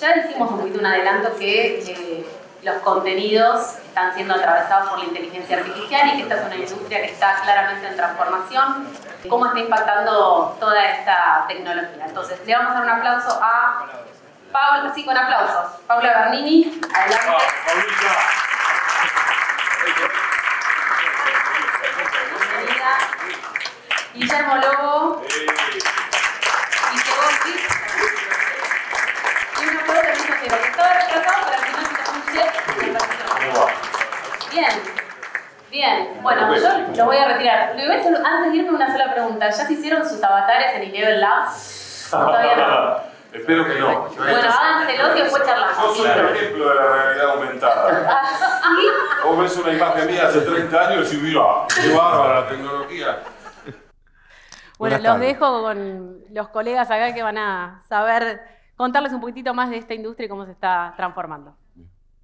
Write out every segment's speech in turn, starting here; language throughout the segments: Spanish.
Ya decimos un poquito un adelanto que eh, los contenidos están siendo atravesados por la inteligencia artificial y que esta es una industria que está claramente en transformación. ¿Cómo está impactando toda esta tecnología? Entonces, le vamos a dar un aplauso a Paula, sí, con aplausos. Paula Bernini, adelante. Bienvenida. Guillermo Lobo. Bien. Bien, bueno, yo lo voy a retirar. antes de irme una sola pregunta. ¿Ya se hicieron sus avatares en Eleven Labs? ¿Todavía no? Espero que no. Bueno, háganselos y después charlamos. Yo soy un ejemplo de la realidad aumentada. Ah, ¿Sí? Vos ves una imagen mía hace 30 años y mira, qué bárbara la tecnología. Bueno, los dejo con los colegas acá que van a saber contarles un poquitito más de esta industria y cómo se está transformando.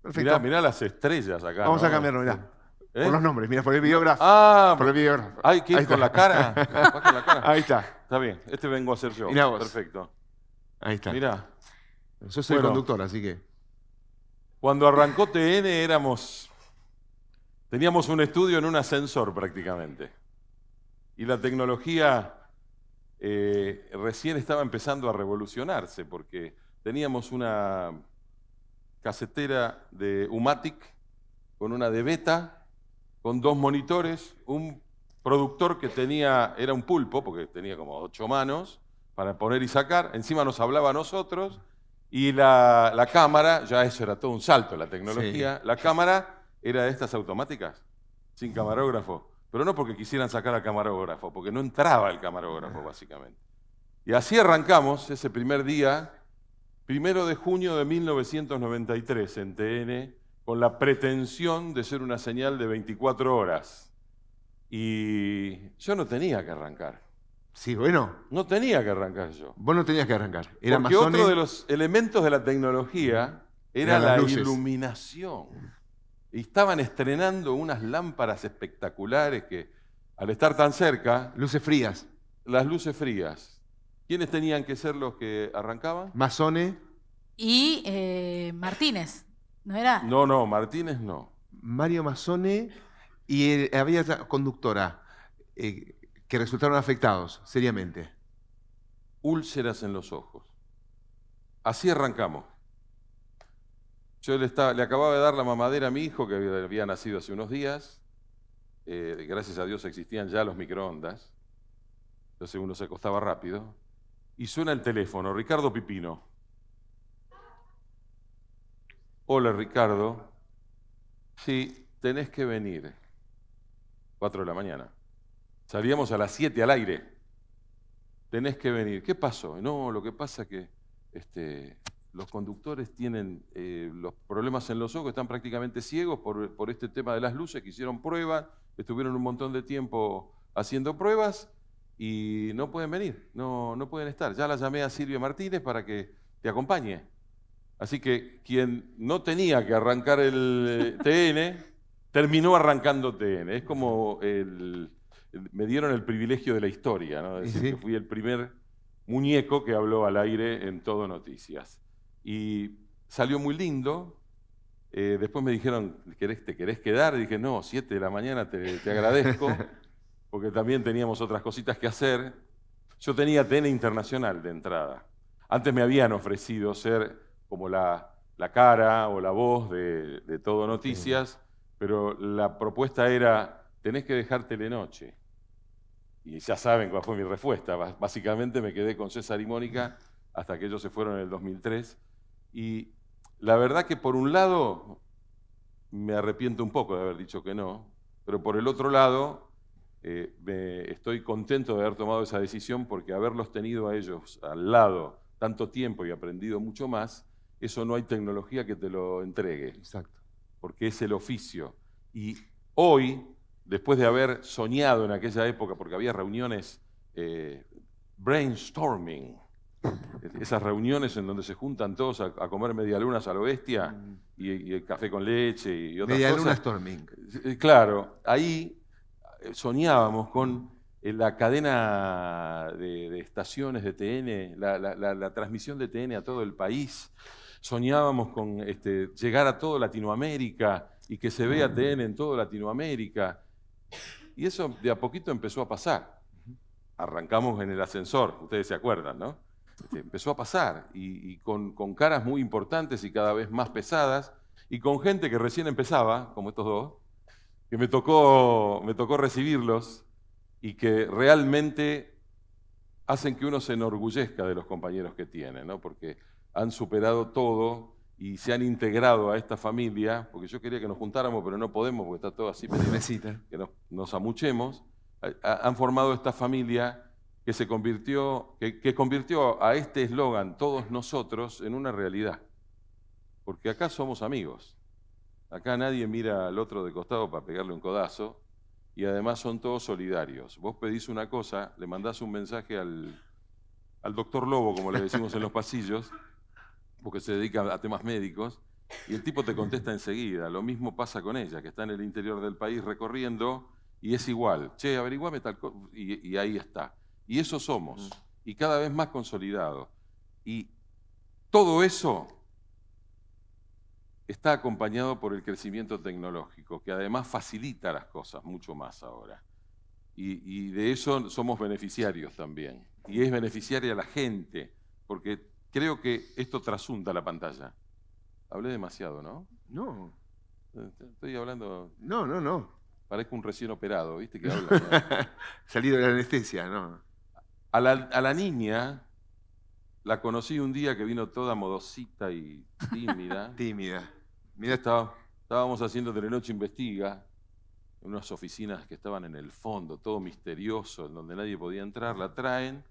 Perfecto. Mirá, mirá las estrellas acá. Vamos a cambiarlo, mirá. ¿Eh? Por los nombres, mira, por el biógrafo. Ah, por el biógrafo. con la, cara. Ahí está. Está bien, este vengo a ser yo. Mira, vos. Perfecto. Ahí está. Mirá. Yo soy el conductor, así que. Cuando arrancó TN éramos. Teníamos un estudio en un ascensor prácticamente. Y la tecnología eh, recién estaba empezando a revolucionarse porque teníamos una casetera de Umatic con una de beta, con dos monitores, un productor que tenía, era un pulpo, porque tenía como ocho manos, para poner y sacar, encima nos hablaba a nosotros, y la, cámara, ya eso era todo un salto, la tecnología, la cámara era de estas automáticas, sin camarógrafo, pero no porque quisieran sacar al camarógrafo, porque no entraba el camarógrafo, básicamente. Y así arrancamos ese primer día primero de junio de 1993 en TN, con la pretensión de ser una señal de 24 horas. Y yo no tenía que arrancar. Sí, bueno. No tenía que arrancar yo. Vos no tenías que arrancar. Era Porque otro de los elementos de la tecnología era la iluminación. Y estaban estrenando unas lámparas espectaculares que, al estar tan cerca... Luces frías. Las luces frías. ¿Quiénes tenían que ser los que arrancaban? Masone. Y eh, Martínez, ¿no era? No, no, Martínez no. Mario Mazone y había conductora eh, que resultaron afectados seriamente. Úlceras en los ojos. Así arrancamos. Yo le, acababa de dar la mamadera a mi hijo, que había, nacido hace unos días. Eh, gracias a Dios existían ya los microondas. Entonces uno se acostaba rápido y suena el teléfono. Ricardo Pipino. Hola Ricardo. Sí, tenés que venir. Cuatro de la mañana. Salíamos a las siete al aire. Tenés que venir. ¿Qué pasó? No, lo que pasa es que este, los conductores tienen eh, los problemas en los ojos, están prácticamente ciegos por, por este tema de las luces, que hicieron pruebas, estuvieron un montón de tiempo haciendo pruebas y no pueden venir, no, no pueden estar. Ya la llamé a Silvia Martínez para que te acompañe. Así que quien no tenía que arrancar el eh, TN, terminó arrancando TN. Es como me dieron el privilegio de la historia, ¿no? Es decir, que fui el primer muñeco que habló al aire en Todo Noticias. Y salió muy lindo. Eh, después me dijeron, ¿te querés, quedar? Y dije, no, 7 de la mañana te agradezco. porque también teníamos otras cositas que hacer. Yo tenía TN Internacional de entrada. Antes me habían ofrecido ser como la, la cara o la voz de, de Todo Noticias, pero la propuesta era, tenés que de noche. Y ya saben cuál fue mi respuesta. Básicamente me quedé con César y Mónica hasta que ellos se fueron en el 2003. Y la verdad que por un lado me arrepiento un poco de haber dicho que no, pero por el otro lado eh, me, estoy contento de haber tomado esa decisión porque haberlos tenido a ellos al lado tanto tiempo y aprendido mucho más, eso no hay tecnología que te lo entregue. Exacto. Porque es el oficio. Y hoy, después de haber soñado en aquella época, porque había reuniones eh, brainstorming, esas reuniones en donde se juntan todos a, comer medialunas a lo bestia mm. y, el café con leche y otras cosas. Medialunas storming. Eh, claro, ahí soñábamos con eh, la cadena de, estaciones de TN, la, transmisión de TN a todo el país. Soñábamos con este, llegar a toda Latinoamérica y que se vea TN en toda Latinoamérica. Y eso de a poquito empezó a pasar. Arrancamos en el ascensor, ustedes se acuerdan, ¿no? Este, empezó a pasar y, con caras muy importantes y cada vez más pesadas y con gente que recién empezaba, como estos dos, que me tocó, me tocó recibirlos y que realmente hacen que uno se enorgullezca de los compañeros que tiene, porque han superado todo y se han integrado a esta familia, porque yo quería que nos juntáramos, pero no podemos, porque está todo así, pero que nos, amuchemos, han formado esta familia que se convirtió, que, que convirtió a este eslogan, todos nosotros, en una realidad. Porque acá somos amigos. Acá nadie mira al otro de costado para pegarle un codazo y además son todos solidarios. Vos pedís una cosa, le mandás un mensaje al, doctor Lobo, como le decimos en los pasillos, porque se dedica a temas médicos, y el tipo te contesta enseguida. Lo mismo pasa con ella, que está en el interior del país recorriendo y es igual. Che, averiguame tal cosa, y, y ahí está. Y eso somos, mm. y cada vez más consolidado Y todo eso está acompañado por el crecimiento tecnológico, que además facilita las cosas mucho más ahora. Y, de eso somos beneficiarios también. Y es beneficiaria la gente, porque creo que esto trasunta la pantalla. Hablé demasiado, ¿no? No. Eh, estoy hablando... No, no, no. Parezco un recién operado, ¿viste? Que Salido de la anestesia, ¿no? a la niña la conocí un día que vino toda modosita y tímida. tímida. Mira, estaba, estábamos haciendo noche Investiga, en unas oficinas que estaban en el fondo, todo misterioso, en donde nadie podía entrar, la traen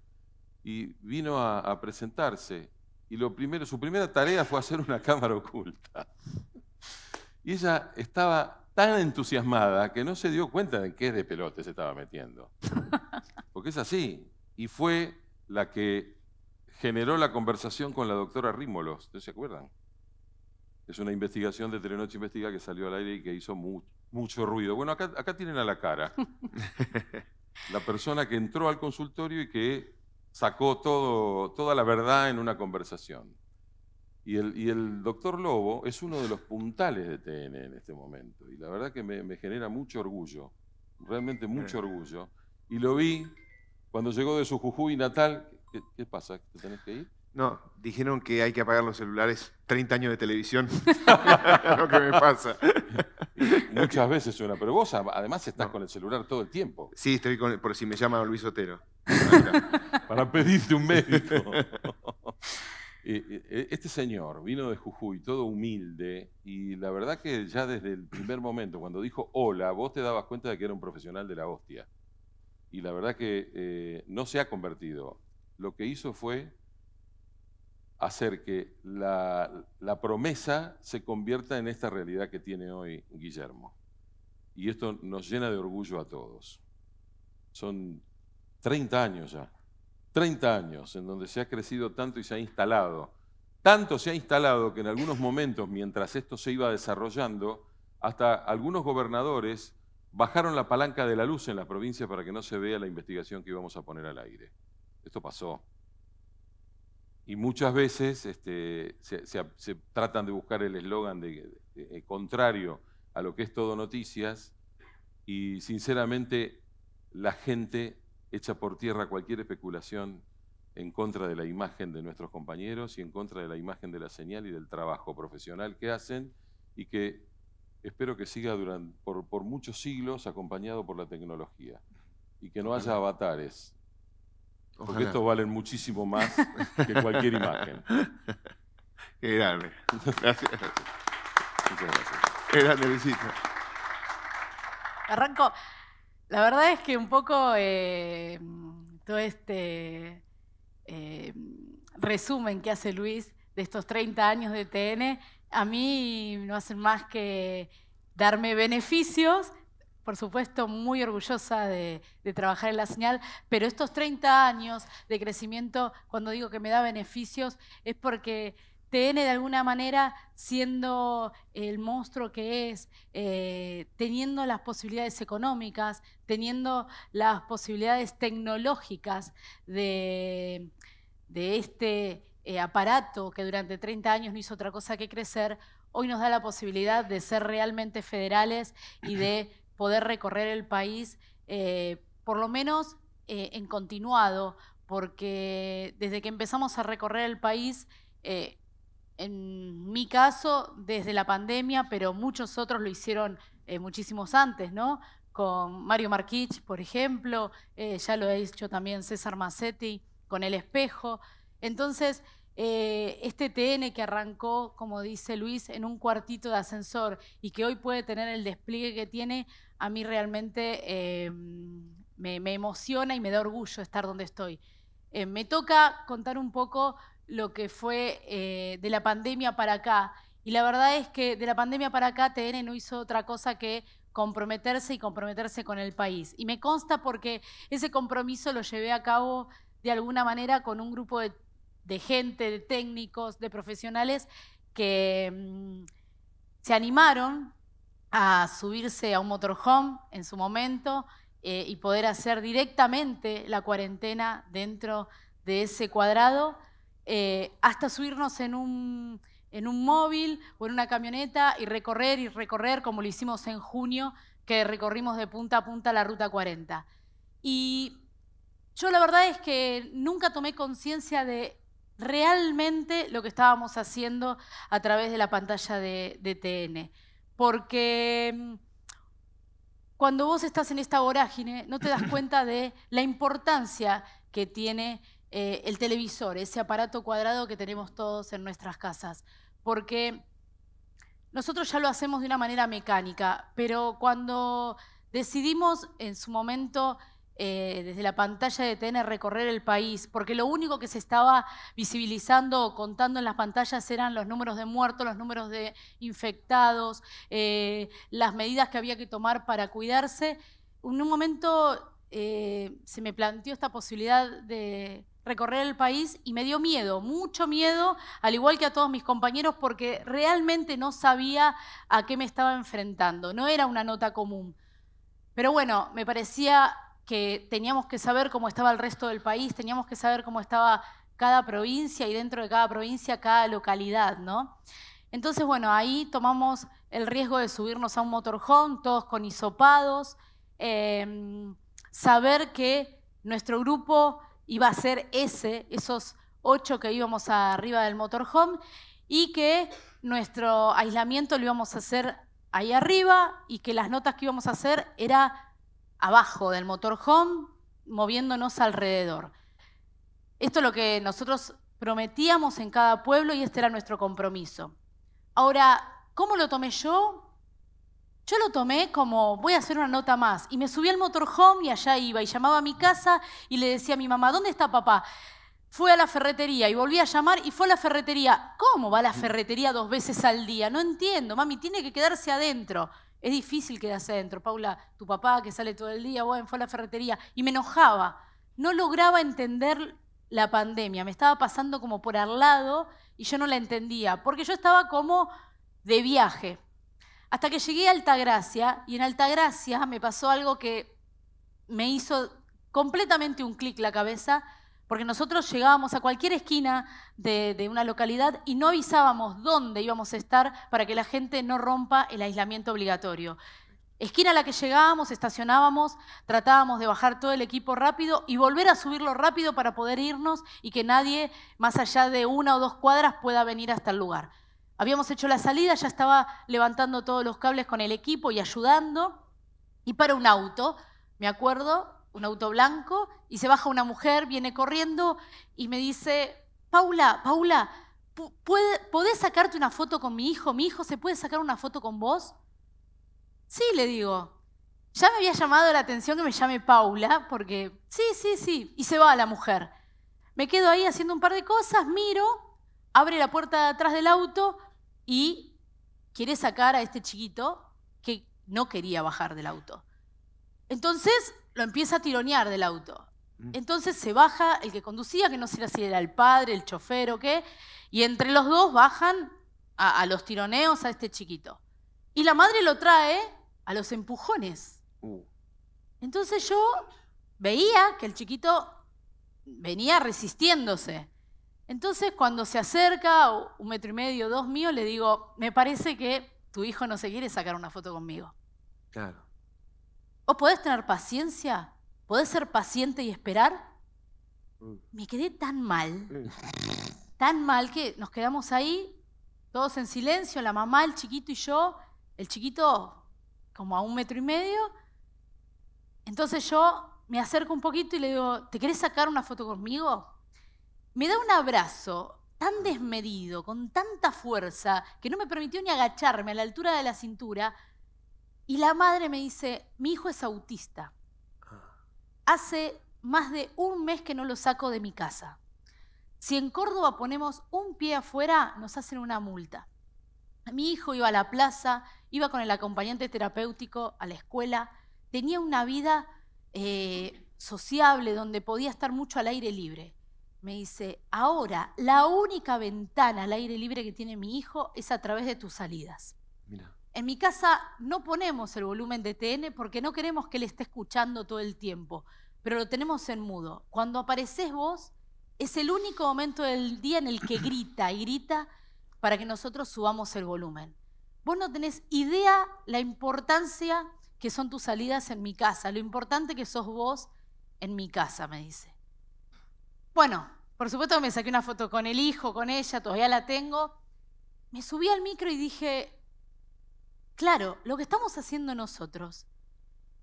y vino a, presentarse. Y lo primero, su primera tarea fue hacer una cámara oculta. Y ella estaba tan entusiasmada que no se dio cuenta de qué de pelote se estaba metiendo. Porque es así. Y fue la que generó la conversación con la doctora Rímolos, ¿ustedes se acuerdan? Es una investigación de Telenoche Investiga que salió al aire y que hizo mucho ruido. Bueno, acá, tienen a la cara la persona que entró al consultorio y que sacó toda la verdad en una conversación. Y el, doctor Lobo es uno de los puntales de TN en este momento. Y la verdad que me, me genera mucho orgullo, realmente mucho eh. orgullo. Y lo vi cuando llegó de su Jujuy natal, ¿Qué, pasa? ¿Te tenés que ir? No, dijeron que hay que apagar los celulares 30 años de televisión. lo que me pasa. Muchas veces suena, pero vos además estás con el celular todo el tiempo. Sí, estoy con, por si me llama Luis Otero. Para pedirte un médico. Eh, eh, eh, este señor vino de Jujuy, todo humilde, y la verdad que ya desde el primer momento, cuando dijo hola, vos te dabas cuenta de que era un profesional de la hostia. Y la verdad que no se ha convertido lo que hizo fue hacer que la, promesa se convierta en esta realidad que tiene hoy Guillermo. Y esto nos llena de orgullo a todos. Son 30 años ya, 30 años en donde se ha crecido tanto y se ha instalado. Tanto se ha instalado que en algunos momentos, mientras esto se iba desarrollando, hasta algunos gobernadores bajaron la palanca de la luz en la provincia para que no se vea la investigación que íbamos a poner al aire. Esto pasó. Y muchas veces este, se, tratan de buscar el eslogan de, eh, contrario a lo que es todo noticias y sinceramente la gente echa por tierra cualquier especulación en contra de la imagen de nuestros compañeros y en contra de la imagen de la señal y del trabajo profesional que hacen y que espero que siga durante, por muchos siglos acompañado por la tecnología y que no haya avatares porque estos valen muchísimo más que cualquier imagen. Qué grande. Gracias. Muchas gracias. Qué grande, visita. Arranco. La verdad es que un poco eh, todo este eh, resumen que hace Luis de estos 30 años de TN, a mí no hacen más que darme beneficios por supuesto, muy orgullosa de, trabajar en la señal, pero estos 30 años de crecimiento, cuando digo que me da beneficios, es porque TN de alguna manera, siendo el monstruo que es, eh, teniendo las posibilidades económicas, teniendo las posibilidades tecnológicas de, este eh, aparato que durante 30 años no hizo otra cosa que crecer, hoy nos da la posibilidad de ser realmente federales y de poder recorrer el país, eh, por lo menos eh, en continuado, porque desde que empezamos a recorrer el país, eh, en mi caso, desde la pandemia, pero muchos otros lo hicieron muchísimos antes, ¿no? Con Mario Marquich, por ejemplo, ya lo ha dicho también César Massetti, con El Espejo. Entonces, este TN que arrancó, como dice Luis, en un cuartito de ascensor y que hoy puede tener el despliegue que tiene, a mí realmente em, me, emociona y me da orgullo estar donde estoy. Eh, me toca contar un poco lo que fue eh, de la pandemia para acá. Y la verdad es que de la pandemia para acá TN no hizo otra cosa que comprometerse y comprometerse con el país. Y me consta porque ese compromiso lo llevé a cabo de alguna manera con un grupo de, gente, de técnicos, de profesionales que em, se animaron a subirse a un motorhome en su momento eh, y poder hacer directamente la cuarentena dentro de ese cuadrado, eh, hasta subirnos en un, móvil o en una camioneta y recorrer y recorrer como lo hicimos en junio, que recorrimos de punta a punta la Ruta 40. Y yo la verdad es que nunca tomé conciencia de realmente lo que estábamos haciendo a través de la pantalla de, de TN porque mm, cuando vos estás en esta vorágine no te das cuenta de la importancia que tiene eh, el televisor, ese aparato cuadrado que tenemos todos en nuestras casas, porque nosotros ya lo hacemos de una manera mecánica, pero cuando decidimos en su momento eh, desde la pantalla de TN recorrer el país, porque lo único que se estaba visibilizando o contando en las pantallas eran los números de muertos, los números de infectados, eh, las medidas que había que tomar para cuidarse. En un momento eh, se me planteó esta posibilidad de recorrer el país y me dio miedo, mucho miedo, al igual que a todos mis compañeros, porque realmente no sabía a qué me estaba enfrentando, no era una nota común. Pero bueno, me parecía que teníamos que saber cómo estaba el resto del país, teníamos que saber cómo estaba cada provincia y dentro de cada provincia cada localidad, ¿no? Entonces, bueno, ahí tomamos el riesgo de subirnos a un motorhome, todos con isopados em, saber que nuestro grupo iba a ser ese, esos ocho que íbamos arriba del motorhome, y que nuestro aislamiento lo íbamos a hacer ahí arriba y que las notas que íbamos a hacer era abajo del motorhome, moviéndonos alrededor. Esto es lo que nosotros prometíamos en cada pueblo y este era nuestro compromiso. Ahora, ¿cómo lo tomé yo? Yo lo tomé como voy a hacer una nota más. Y me subí al motorhome y allá iba. Y llamaba a mi casa y le decía a mi mamá, ¿dónde está papá? Fue a la ferretería y volví a llamar y fue a la ferretería. ¿Cómo va la mm. ferretería dos veces al día? No entiendo, mami, tiene que quedarse adentro. Es difícil quedarse adentro. Paula, tu papá que sale todo el día, bueno, fue a la ferretería. Y me enojaba. No lograba entender la pandemia. Me estaba pasando como por al lado y yo no la entendía. Porque yo estaba como de viaje. Hasta que llegué a Altagracia y en Altagracia me pasó algo que me hizo completamente un clic la cabeza porque nosotros llegábamos a cualquier esquina de, una localidad y no avisábamos dónde íbamos a estar para que la gente no rompa el aislamiento obligatorio. Esquina a la que llegábamos, estacionábamos, tratábamos de bajar todo el equipo rápido y volver a subirlo rápido para poder irnos y que nadie más allá de una o dos cuadras pueda venir hasta el lugar. Habíamos hecho la salida, ya estaba levantando todos los cables con el equipo y ayudando. Y para un auto, me acuerdo, un auto blanco y se baja una mujer, viene corriendo y me dice, Paula, Paula, ¿podés sacarte una foto con mi hijo? ¿Mi hijo se puede sacar una foto con vos? Sí, le digo. Ya me había llamado la atención que me llame Paula, porque sí, sí, sí. Y se va la mujer. Me quedo ahí haciendo un par de cosas, miro, abre la puerta de atrás del auto y quiere sacar a este chiquito que no quería bajar del auto. Entonces lo empieza a tironear del auto. Mm. Entonces se baja el que conducía, que no sé si era el padre, el chofer o qué, y entre los dos bajan a, los tironeos a este chiquito. Y la madre lo trae a los empujones. Uh. Entonces yo veía que el chiquito venía resistiéndose. Entonces cuando se acerca, un metro y medio, dos míos, le digo, me parece que tu hijo no se quiere sacar una foto conmigo. Claro. ¿O podés tener paciencia? ¿Podés ser paciente y esperar? Mm. Me quedé tan mal, mm. tan mal que nos quedamos ahí, todos en silencio, la mamá, el chiquito y yo, el chiquito como a un metro y medio. Entonces yo me acerco un poquito y le digo, ¿te querés sacar una foto conmigo? Me da un abrazo tan mm. desmedido, con tanta fuerza, que no me permitió ni agacharme a la altura de la cintura, y la madre me dice, mi hijo es autista. Ah. Hace más de un mes que no lo saco de mi casa. Si en Córdoba ponemos un pie afuera, nos hacen una multa. Mi hijo iba a la plaza, iba con el acompañante terapéutico a la escuela, tenía una vida eh, sociable donde podía estar mucho al aire libre. Me dice, ahora la única ventana al aire libre que tiene mi hijo es a través de tus salidas. Mira. En mi casa no ponemos el volumen de TN porque no queremos que él esté escuchando todo el tiempo, pero lo tenemos en mudo. Cuando apareces vos, es el único momento del día en el que grita y grita para que nosotros subamos el volumen. Vos no tenés idea la importancia que son tus salidas en mi casa, lo importante que sos vos en mi casa, me dice. Bueno, por supuesto me saqué una foto con el hijo, con ella, todavía la tengo. Me subí al micro y dije, Claro, lo que estamos haciendo nosotros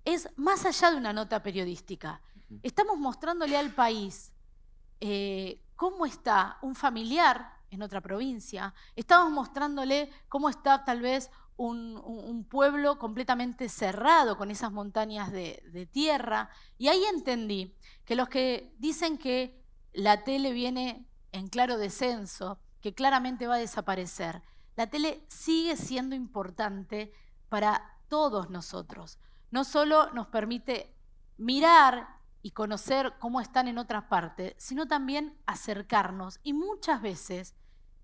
es más allá de una nota periodística. Estamos mostrándole al país eh, cómo está un familiar en otra provincia, estamos mostrándole cómo está tal vez un, pueblo completamente cerrado con esas montañas de tierra. Y ahí entendí que los que dicen que la tele viene en claro descenso, que claramente va a desaparecer, la tele sigue siendo importante para todos nosotros. No solo nos permite mirar y conocer cómo están en otras partes, sino también acercarnos y muchas veces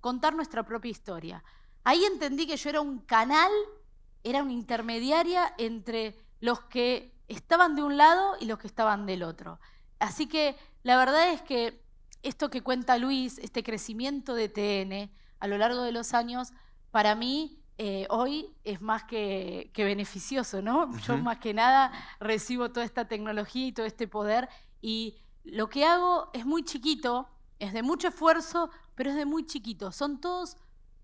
contar nuestra propia historia. Ahí entendí que yo era un canal, era una intermediaria entre los que estaban de un lado y los que estaban del otro. Así que la verdad es que esto que cuenta Luis, este crecimiento de TN a lo largo de los años, para mí eh, hoy es más que, beneficioso, ¿no? Yo más que nada recibo toda esta tecnología y todo este poder y lo que hago es muy chiquito, es de mucho esfuerzo, pero es de muy chiquito. Son todos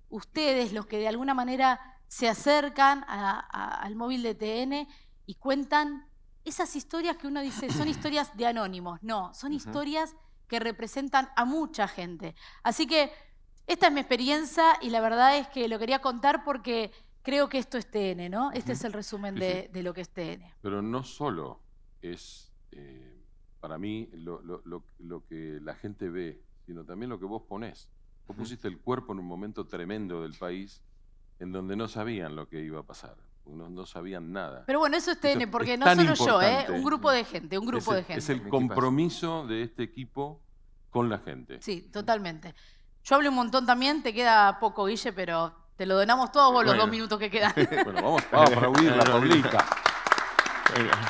ustedes los que de alguna manera se acercan al móvil de TN y cuentan esas historias que uno dice son historias de anónimos. No, son historias que representan a mucha gente. Así que esta es mi experiencia y la verdad es que lo quería contar porque creo que esto es TN, ¿no? Este es el resumen de, lo que es TN. Pero no solo es, eh, para mí, lo, que la gente ve, sino también lo que vos ponés. Vos pusiste el cuerpo en un momento tremendo del país en donde no sabían lo que iba a pasar. No, no sabían nada. Pero bueno, eso es TN, porque no solo yo, ¿eh? un grupo de gente, un grupo de gente. Es el compromiso de este equipo con la gente. Sí, totalmente. Yo hablé un montón también, te queda poco, Guille, pero te lo donamos todos vos los dos minutos que quedan. bueno, vamos, a para Paulita.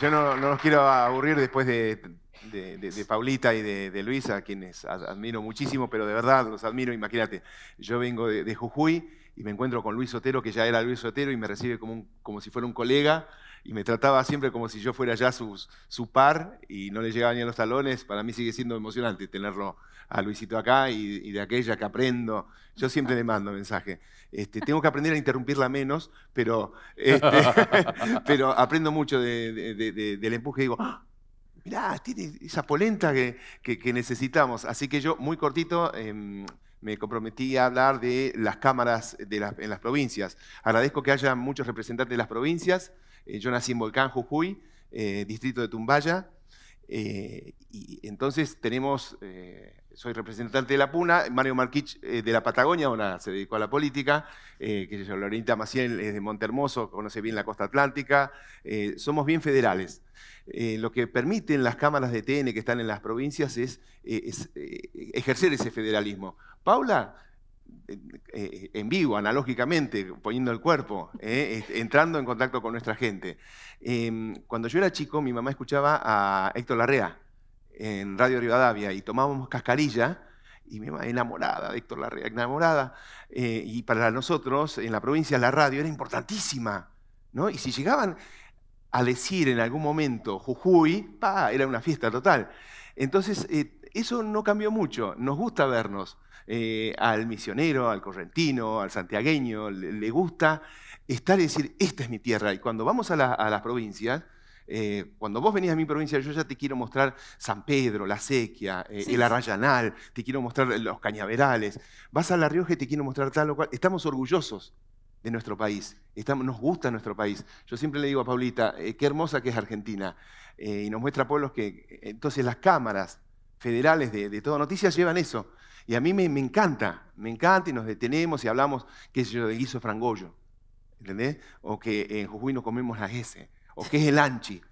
Yo no, no los quiero aburrir después de de, de, Paulita y de, de, Luisa, a quienes admiro muchísimo, pero de verdad los admiro. Imagínate, yo vengo de, Jujuy y me encuentro con Luis Otero, que ya era Luis Otero, y me recibe como, como si fuera un colega y me trataba siempre como si yo fuera ya su, su par y no le llegaba ni a los talones. Para mí sigue siendo emocionante tenerlo a Luisito acá y, de aquella que aprendo. Yo siempre le mando mensaje. Este, tengo que aprender a interrumpirla menos, pero, este, pero aprendo mucho de, de, del empuje digo, ah, mirá, tiene esa polenta que, que, necesitamos. Así que yo, muy cortito, em, me comprometí a hablar de las cámaras de las en las provincias. Agradezco que haya muchos representantes de las provincias. Eh, yo nací en Volcán, Jujuy, eh, distrito de Tumbaya. Eh, y entonces tenemos, soy representante de la PUNA, Mario Marquich de la Patagonia, una se dedicó a la política, que yo, Maciel es de Montehermoso, conoce bien la costa atlántica, somos bien federales. lo que permiten las cámaras de TN que están en las provincias es, ejercer ese federalismo. Paula eh, en vivo, analógicamente, poniendo el cuerpo, eh, entrando en contacto con nuestra gente. Em, cuando yo era chico, mi mamá escuchaba a Héctor Larrea en Radio Rivadavia y tomábamos cascarilla. Y mi mamá enamorada de Héctor Larrea, enamorada. Eh, y para nosotros, en la provincia, la radio era importantísima. ¿no? Y si llegaban a decir en algún momento Jujuy, pa, era una fiesta total. Entonces, eso no cambió mucho. Nos gusta vernos. Eh, al misionero, al correntino, al santiagueño, le, gusta estar y decir, esta es mi tierra. Y cuando vamos a, las provincias, eh, cuando vos venís a mi provincia, yo ya te quiero mostrar San Pedro, la Sequia, eh, el Arrayanal, te quiero mostrar los cañaverales. Vas a La Rioja y te quiero mostrar tal o cual. Estamos orgullosos de nuestro país, nos gusta nuestro país. Yo siempre le digo a Paulita, qué hermosa que es Argentina, y nos muestra pueblos que... Entonces las cámaras federales de, Toda noticia Noticias llevan eso. Y a mí me, encanta, me encanta y nos detenemos y hablamos, qué sé yo, de guiso frangollo, ¿entendés? O que en Jujuy no comemos la S, o que es el anchi.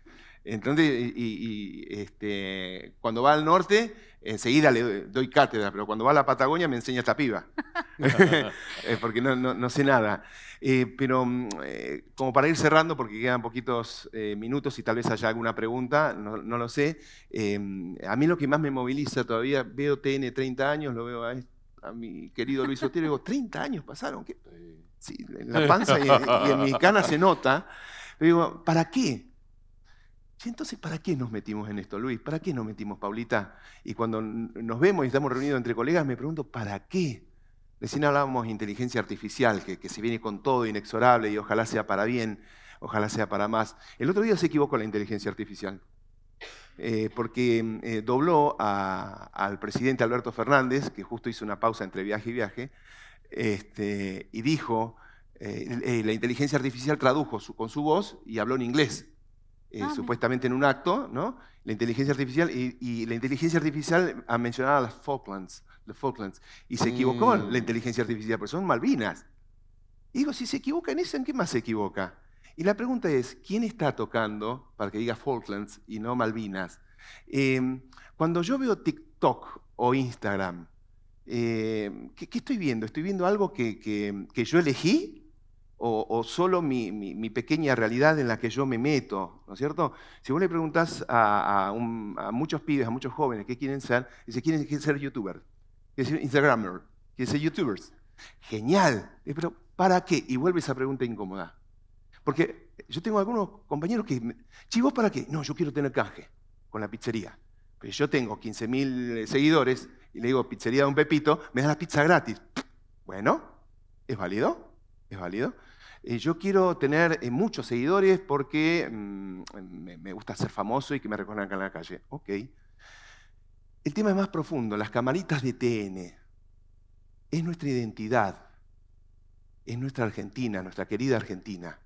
Entonces, y, este, cuando va al norte, enseguida le doy cátedra, pero cuando va a la Patagonia me enseña esta piba, eh, porque no, sé nada. Eh, pero mm, eh, como para ir cerrando, porque quedan poquitos minutos y tal vez haya alguna pregunta, no, lo sé, mm, a mí lo que más me moviliza todavía, veo TN 30 años, lo veo a, mi querido Luis Otero, digo, 30 años pasaron, ¿qué? en la panza y, en mis se nota. digo, ¿para qué? entonces, ¿para qué nos metimos en esto, Luis? ¿Para qué nos metimos, Paulita? Y cuando nos vemos y estamos reunidos entre colegas, me pregunto, ¿para qué? Recién hablábamos de inteligencia artificial, que, se viene con todo, inexorable, y ojalá sea para bien, ojalá sea para más. El otro día se equivocó la inteligencia artificial. Eh, porque mm, eh, dobló al presidente Alberto Fernández, que justo hizo una pausa entre viaje y viaje, este, y dijo, eh, la inteligencia artificial tradujo con su voz y habló en inglés. Eh, supuestamente en un acto, ¿no? La inteligencia artificial, y, la inteligencia artificial ha mencionado a las Falklands, y se equivocó la mm. inteligencia artificial, pero son Malvinas. Y digo, si se equivoca en eso, ¿en qué más se equivoca? Y la pregunta es, ¿quién está tocando para que diga Falklands y no Malvinas? Em, cuando yo veo TikTok o Instagram, eh, ¿qué, estoy viendo? ¿Estoy viendo algo que, que yo elegí? o, solo mi, pequeña realidad en la que yo me meto, ¿no es cierto? Si vos le preguntás a, muchos pibes, a muchos jóvenes qué quieren ser, dice, quieren ser youtuber, quieren ser instagrammer, quieren ser youtubers. Genial, pero ¿para qué? Y vuelve esa pregunta incómoda. Porque yo tengo algunos compañeros que, chivos, ¿para qué? No, yo quiero tener canje con la pizzería. Pero yo tengo 15.000 eh, seguidores y le digo, pizzería de un Pepito, me da la pizza gratis. Bueno, ¿es válido? ¿Es válido? Eh, yo quiero tener eh, muchos seguidores porque mm, me, gusta ser famoso y que me reconozcan en la calle. Ok. El tema es más profundo, las camaritas de TN. Es nuestra identidad, es nuestra Argentina, nuestra querida Argentina.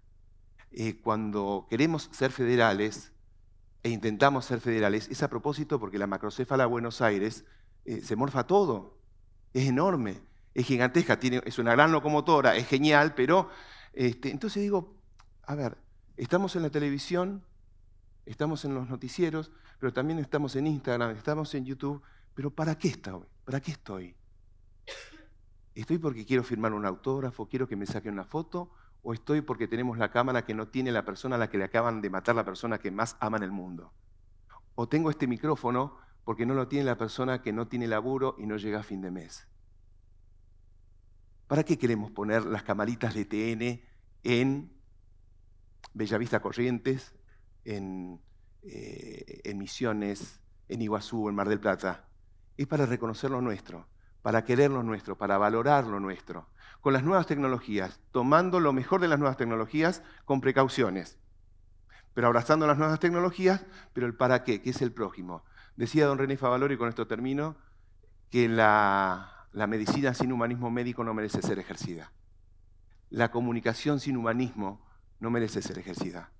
Eh, cuando queremos ser federales e intentamos ser federales, es a propósito porque la macrocéfala Buenos Aires se morfa todo, es enorme, es gigantesca, es una gran locomotora, es genial, pero este, entonces digo, a ver, estamos en la televisión, estamos en los noticieros, pero también estamos en Instagram, estamos en YouTube, pero ¿para qué estoy? ¿Para qué estoy? ¿Estoy porque quiero firmar un autógrafo, quiero que me saquen una foto? ¿O estoy porque tenemos la cámara que no tiene la persona a la que le acaban de matar la persona que más ama en el mundo? ¿O tengo este micrófono porque no lo tiene la persona que no tiene laburo y no llega a fin de mes? ¿Para qué queremos poner las camaritas de TN en Bellavista Corrientes, en, emisiones eh, en Misiones, en Iguazú, en Mar del Plata. Es para reconocer lo nuestro, para querer lo nuestro, para valorar lo nuestro. Con las nuevas tecnologías, tomando lo mejor de las nuevas tecnologías con precauciones, pero abrazando las nuevas tecnologías, pero el para qué, que es el prójimo. Decía don René Favaloro, y con esto termino, que la medicina sin humanismo médico no merece ser ejercida la comunicación sin humanismo no merece ser ejercida.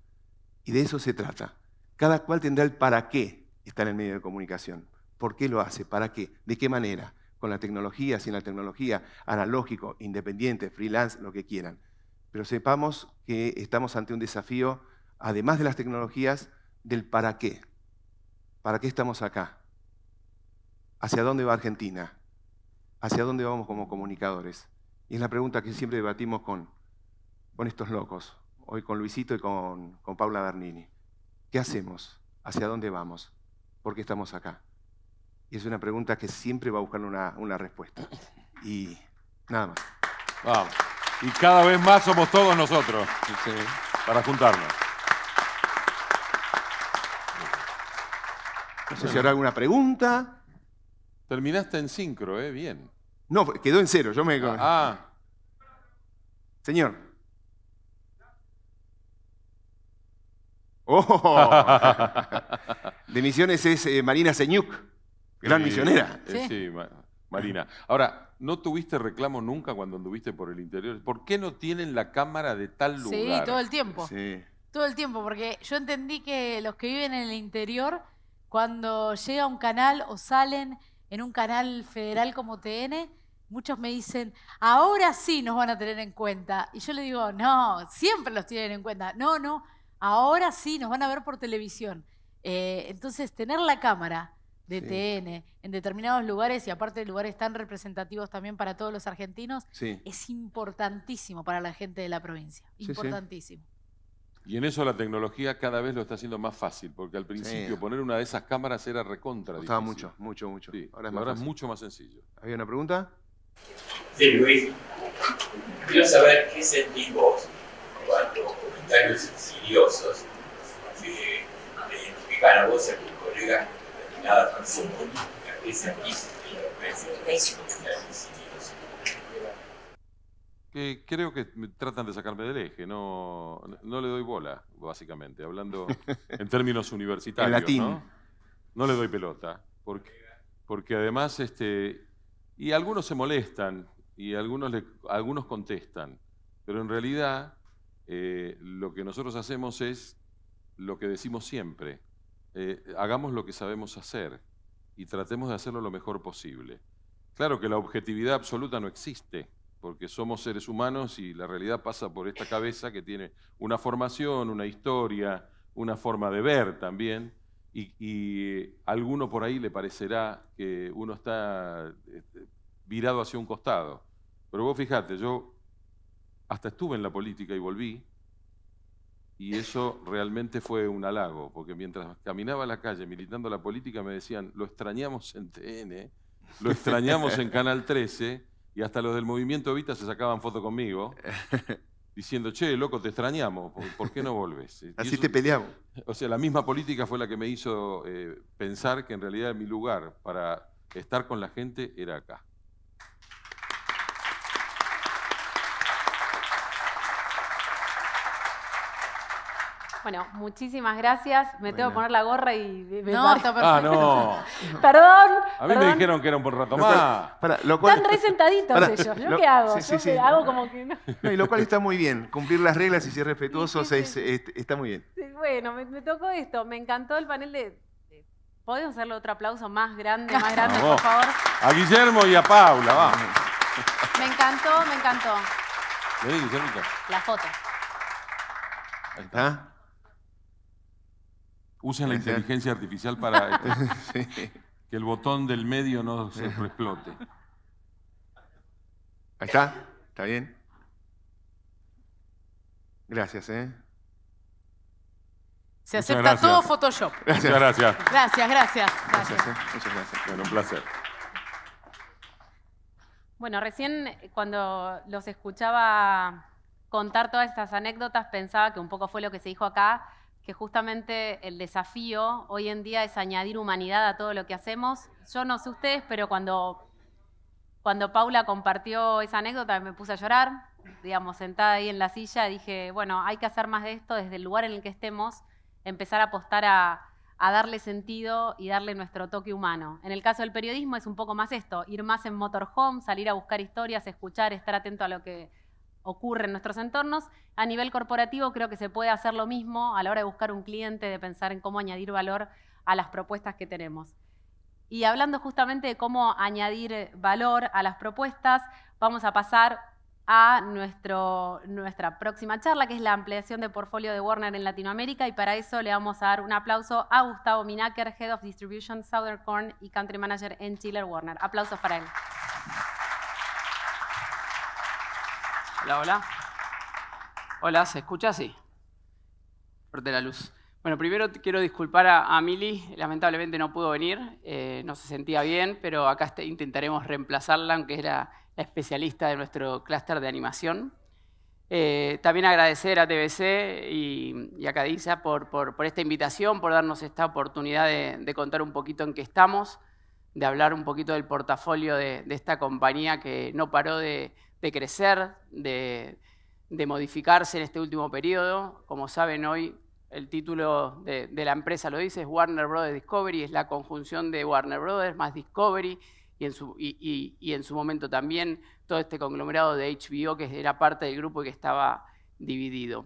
Y de eso se trata. Cada cual tendrá el para qué estar en el medio de comunicación. ¿Por qué lo hace? ¿Para qué? ¿De qué manera? ¿Con la tecnología, sin la tecnología? Analógico, independiente, freelance, lo que quieran. Pero sepamos que estamos ante un desafío, además de las tecnologías, del para qué. ¿Para qué estamos acá? ¿Hacia dónde va Argentina? ¿Hacia dónde vamos como comunicadores? Y es la pregunta que siempre debatimos con, con estos locos, hoy con Luisito y con, con Paula Bernini. ¿Qué hacemos? ¿Hacia dónde vamos? ¿Por qué estamos acá? Y es una pregunta que siempre va a buscar una, respuesta. Y nada más. vamos Y cada vez más somos todos nosotros para juntarnos. No sé si habrá alguna pregunta. Terminaste en sincro, ¿eh? Bien. No, quedó en cero, yo me... Ah. Señor. Oh. De misiones es eh, Marina Señuc, gran misionera. Eh, sí, Marina. Ahora, ¿no tuviste reclamo nunca cuando anduviste por el interior? ¿Por qué no tienen la cámara de tal lugar? Sí, todo el tiempo. Sí. Todo el tiempo, porque yo entendí que los que viven en el interior, cuando llega un canal o salen, en un canal federal como TN, muchos me dicen, ahora sí nos van a tener en cuenta. Y yo le digo, no, siempre los tienen en cuenta. No, no, ahora sí nos van a ver por televisión. Eh, entonces, tener la cámara de TN en determinados lugares y aparte de lugares tan representativos también para todos los argentinos, es importantísimo para la gente de la provincia. Importantísimo. Y en eso la tecnología cada vez lo está haciendo más fácil, porque al principio poner una de esas cámaras era recontra. Estaba mucho, mucho, mucho. ahora, es, mucho más sencillo. ¿Había una pregunta? Sí, Luis. Quiero saber qué sentís vos cuando comentarios insidiosos que eh, te identifican a vos y a tus colegas con determinada función política. en la que creo que tratan de sacarme del eje, no, no le doy bola, básicamente, hablando en términos universitarios. En latín. ¿no? le doy pelota, porque, porque además, este, y algunos se molestan y algunos, algunos contestan, pero en realidad eh, lo que nosotros hacemos es lo que decimos siempre, eh, hagamos lo que sabemos hacer y tratemos de hacerlo lo mejor posible. Claro que la objetividad absoluta no existe porque somos seres humanos y la realidad pasa por esta cabeza que tiene una formación, una historia, una forma de ver también, y, a eh, alguno por ahí le parecerá que uno está este, virado hacia un costado. Pero vos fijate, yo hasta estuve en la política y volví, y eso realmente fue un halago, porque mientras caminaba a la calle militando la política me decían, lo extrañamos en TN, lo extrañamos en Canal 13, y hasta los del movimiento Vita se sacaban foto conmigo, diciendo, che, loco, te extrañamos, ¿por, qué no volvés? Así te peleamos. O sea, la misma política fue la que me hizo eh, pensar que en realidad mi lugar para estar con la gente era acá. Bueno, muchísimas gracias. Me tengo que poner la gorra y me No, ah, perfecto. Ah, no. perdón. A mí me dijeron que era un rato más. Están resentaditos ellos. ¿Yo qué hago? Yo qué hago como que no. Y lo cual está muy bien. Cumplir las reglas y ser respetuosos es, está muy bien. Bueno, me, tocó esto. Me encantó el panel de ¿Podemos hacerle otro aplauso más grande, más grande, por favor? A Guillermo y a Paula, vamos. Me encantó, me encantó. ¿Lo Guillermo? La foto. Ahí está. Usen la inteligencia artificial para este, que el botón del medio no se explote. Ahí está, está bien. Gracias, ¿eh? Se acepta todo Photoshop. Gracias. gracias. Gracias, gracias. gracias. ¿eh? Muchas gracias. un placer. Bueno, recién eh, cuando los escuchaba contar todas estas anécdotas pensaba que un poco fue lo que se dijo acá, que justamente el desafío hoy en día es añadir humanidad a todo lo que hacemos. Yo no sé ustedes, pero cuando, cuando Paula compartió esa anécdota me puse a llorar, digamos, sentada ahí en la silla, dije, bueno, hay que hacer más de esto desde el lugar en el que estemos, empezar a apostar a darle sentido y darle nuestro toque humano. En el caso del periodismo es un poco más esto, ir más en motorhome, salir a buscar historias, escuchar, estar atento a lo que ocurre en nuestros entornos. A nivel corporativo creo que se puede hacer lo mismo a la hora de buscar un cliente, de pensar en cómo añadir valor a las propuestas que tenemos. Y hablando justamente de cómo añadir valor a las propuestas, vamos a pasar a nuestro, nuestra próxima charla, que es la ampliación de portfolio de Warner en Latinoamérica. Y para eso le vamos a dar un aplauso a Gustavo Minaker, Head of Distribution Southern Corn y Country Manager en Chiller Warner. Aplausos para él. Hola, hola. Hola, ¿se escucha? Sí. la luz. Bueno, primero quiero disculpar a, Mili, lamentablemente no pudo venir, eh, no se sentía bien, pero acá este, intentaremos reemplazarla, aunque es la, especialista de nuestro clúster de animación. Eh, también agradecer a TBC y, a Cadiza por, esta invitación, por darnos esta oportunidad de, contar un poquito en qué estamos, de hablar un poquito del portafolio de esta compañía que no paró de, de crecer, de, modificarse en este último periodo. Como saben, hoy el título de, la empresa lo dice, es Warner Brothers Discovery, es la conjunción de Warner Brothers más Discovery y en su, y, en su momento también todo este conglomerado de HBO que era parte del grupo y que estaba dividido.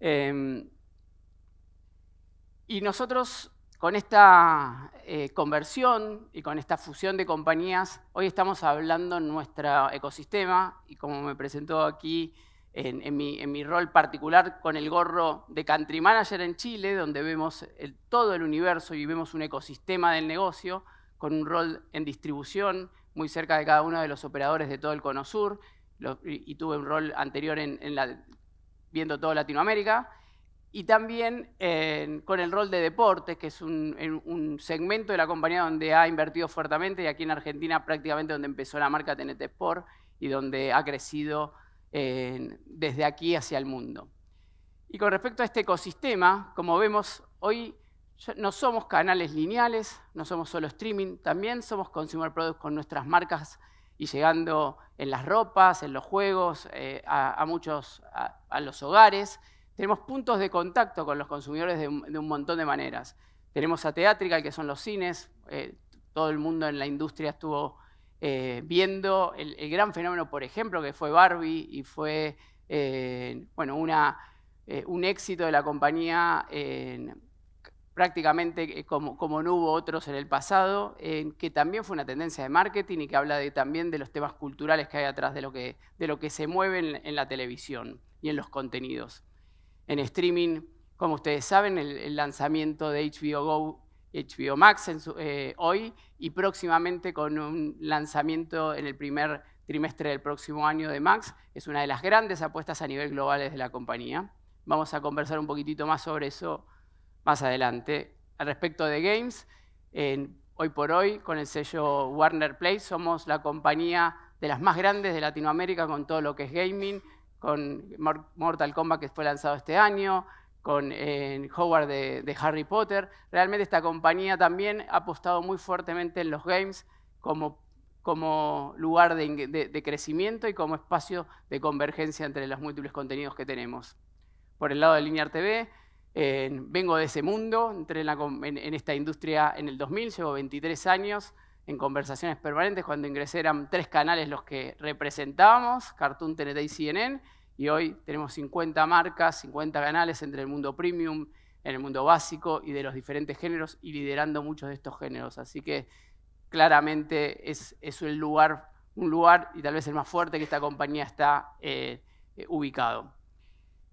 Em, y nosotros con esta eh, conversión y con esta fusión de compañías, hoy estamos hablando en nuestro ecosistema y como me presentó aquí en, mi, rol particular con el gorro de Country Manager en Chile, donde vemos todo el universo y vemos un ecosistema del negocio con un rol en distribución muy cerca de cada uno de los operadores de todo el Cono Sur y, tuve un rol anterior en, viendo toda Latinoamérica y también eh, con el rol de deportes, que es un, segmento de la compañía donde ha invertido fuertemente y aquí en Argentina prácticamente donde empezó la marca TNT Sport y donde ha crecido eh, desde aquí hacia el mundo. Y con respecto a este ecosistema, como vemos, hoy no somos canales lineales, no somos solo streaming, también somos consumer products con nuestras marcas y llegando en las ropas, en los juegos, eh, a, muchos, a los hogares, tenemos puntos de contacto con los consumidores de, un montón de maneras. Tenemos a Teatrical, que son los cines. Eh, todo el mundo en la industria estuvo eh, viendo el, gran fenómeno, por ejemplo, que fue Barbie y fue eh, un éxito de la compañía prácticamente como, no hubo otros en el pasado, que también fue una tendencia de marketing y que habla también de los temas culturales que hay atrás de lo que, se mueve en la televisión y en los contenidos en streaming. Como ustedes saben, el, lanzamiento de HBO Go, HBO Max en eh, hoy y próximamente con un lanzamiento en el primer trimestre del próximo año de Max. Es una de las grandes apuestas a nivel global de la compañía. Vamos a conversar un poquitito más sobre eso más adelante. Al respecto de games, hoy por hoy, con el sello Warner Play, somos la compañía de las más grandes de Latinoamérica con todo lo que es gaming, con Mortal Kombat que fue lanzado este año, con eh, Howard de, Harry Potter. Realmente esta compañía también ha apostado muy fuertemente en los games como, como lugar de, crecimiento y como espacio de convergencia entre los múltiples contenidos que tenemos. Por el lado de Linear TV, vengo de ese mundo, entré en, en esta industria en el 2000, llevo 23 años en conversaciones permanentes, cuando ingresé eran tres canales los que representábamos, Cartoon, TNT y CNN, y hoy tenemos 50 marcas, 50 canales entre el mundo premium, en el mundo básico y de los diferentes géneros y liderando muchos de estos géneros. Así que claramente es, el lugar, un lugar y tal vez el más fuerte que esta compañía está eh, eh, ubicado.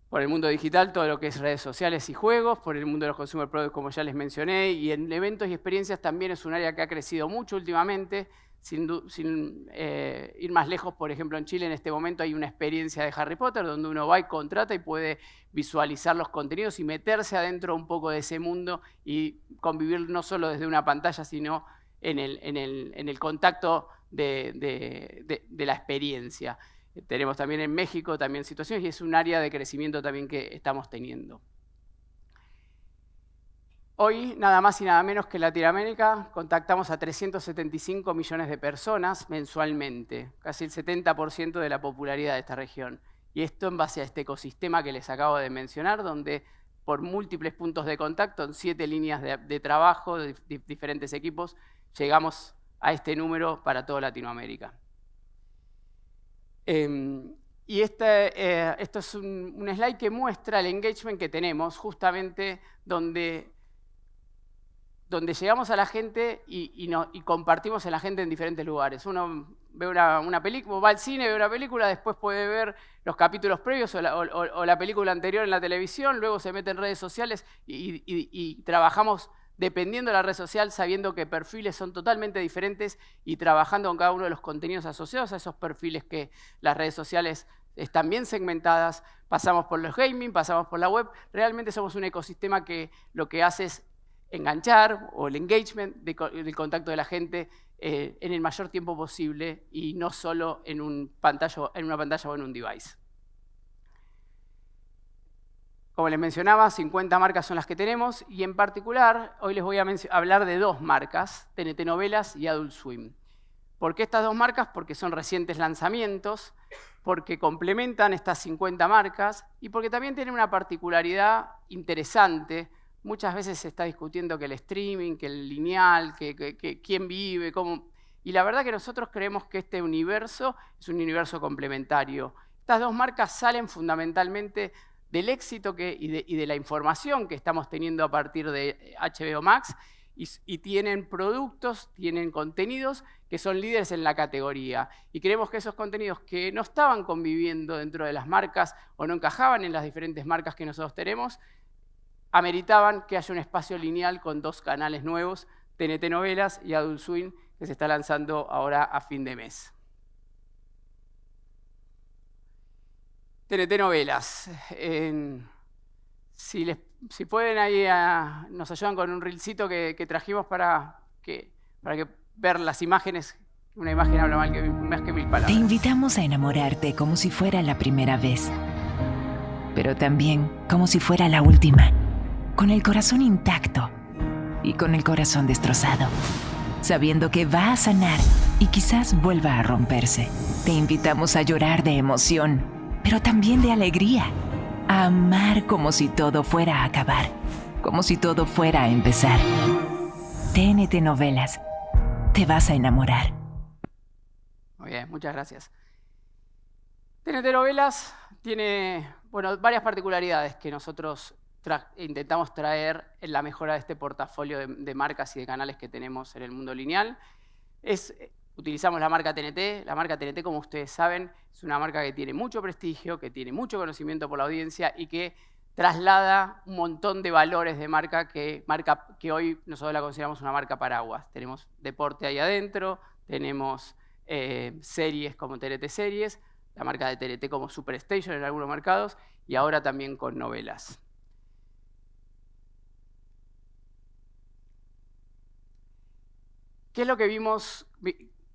Por el mundo digital, todo lo que es redes sociales y juegos, por el mundo de los consumer products, como ya les mencioné, y en eventos y experiencias también es un área que ha crecido mucho últimamente, sin, eh, ir más lejos, por ejemplo, en Chile en este momento hay una experiencia de Harry Potter donde uno va y contrata y puede visualizar los contenidos y meterse adentro un poco de ese mundo y convivir no solo desde una pantalla, sino en el, contacto de, de, la experiencia. Tenemos también en México también situaciones y es un área de crecimiento también que estamos teniendo. Hoy, nada más y nada menos que en Latinoamérica, contactamos a 375 millones de personas mensualmente, casi el 70% de la popularidad de esta región. Y esto en base a este ecosistema que les acabo de mencionar, donde por múltiples puntos de contacto, en siete líneas de, trabajo, de diferentes equipos, llegamos a este número para toda Latinoamérica. Em, y este, eh, esto es un slide que muestra el engagement que tenemos, justamente donde donde llegamos a la gente y, compartimos en la gente en diferentes lugares. Uno ve una, película, va al cine, ve una película, después puede ver los capítulos previos o la, película anterior en la televisión, luego se mete en redes sociales y trabajamos dependiendo de la red social, sabiendo que perfiles son totalmente diferentes y trabajando con cada uno de los contenidos asociados a esos perfiles que las redes sociales están bien segmentadas, pasamos por los gaming, pasamos por la web, realmente somos un ecosistema que lo que hace es enganchar o el engagement del contacto de la gente eh, en el mayor tiempo posible y no solo en, un pantalla, en una pantalla o en un device. Como les mencionaba, 50 marcas son las que tenemos y en particular hoy les voy a hablar de dos marcas, TNT Novelas y Adult Swim. ¿Por qué estas dos marcas? Porque son recientes lanzamientos, porque complementan estas 50 marcas y porque también tienen una particularidad interesante Muchas veces se está discutiendo que el streaming, que el lineal, que, quién vive, cómo... Y la verdad que nosotros creemos que este universo es un universo complementario. Estas dos marcas salen fundamentalmente del éxito y, de, la información que estamos teniendo a partir de HBO Max y, tienen productos, tienen contenidos que son líderes en la categoría. Y creemos que esos contenidos que no estaban conviviendo dentro de las marcas o no encajaban en las diferentes marcas que nosotros tenemos, ameritaban que haya un espacio lineal con dos canales nuevos, TNT Novelas y Adult Swing, que se está lanzando ahora a fin de mes. TNT Novelas. si, si, pueden, ahí ah, nos ayudan con un reelcito que, trajimos para que, para que ver las imágenes. Una imagen habla más que mil palabras. Te invitamos a enamorarte como si fuera la primera vez, pero también como si fuera la última con el corazón intacto y con el corazón destrozado, sabiendo que va a sanar y quizás vuelva a romperse. Te invitamos a llorar de emoción, pero también de alegría, a amar como si todo fuera a acabar, como si todo fuera a empezar. TNT Novelas, te vas a enamorar. Muy bien, muchas gracias. TNT Novelas tiene bueno, varias particularidades que nosotros intentamos traer la mejora de este portafolio de, marcas y de canales que tenemos en el mundo lineal. Es, utilizamos la marca TNT. La marca TNT, como ustedes saben, es una marca que tiene mucho prestigio, que tiene mucho conocimiento por la audiencia y que traslada un montón de valores de marca que, marca que hoy nosotros la consideramos una marca paraguas. Tenemos deporte ahí adentro, tenemos eh, series como TNT Series, la marca de TNT como Superstation en algunos mercados y ahora también con novelas. ¿Qué es lo que vimos?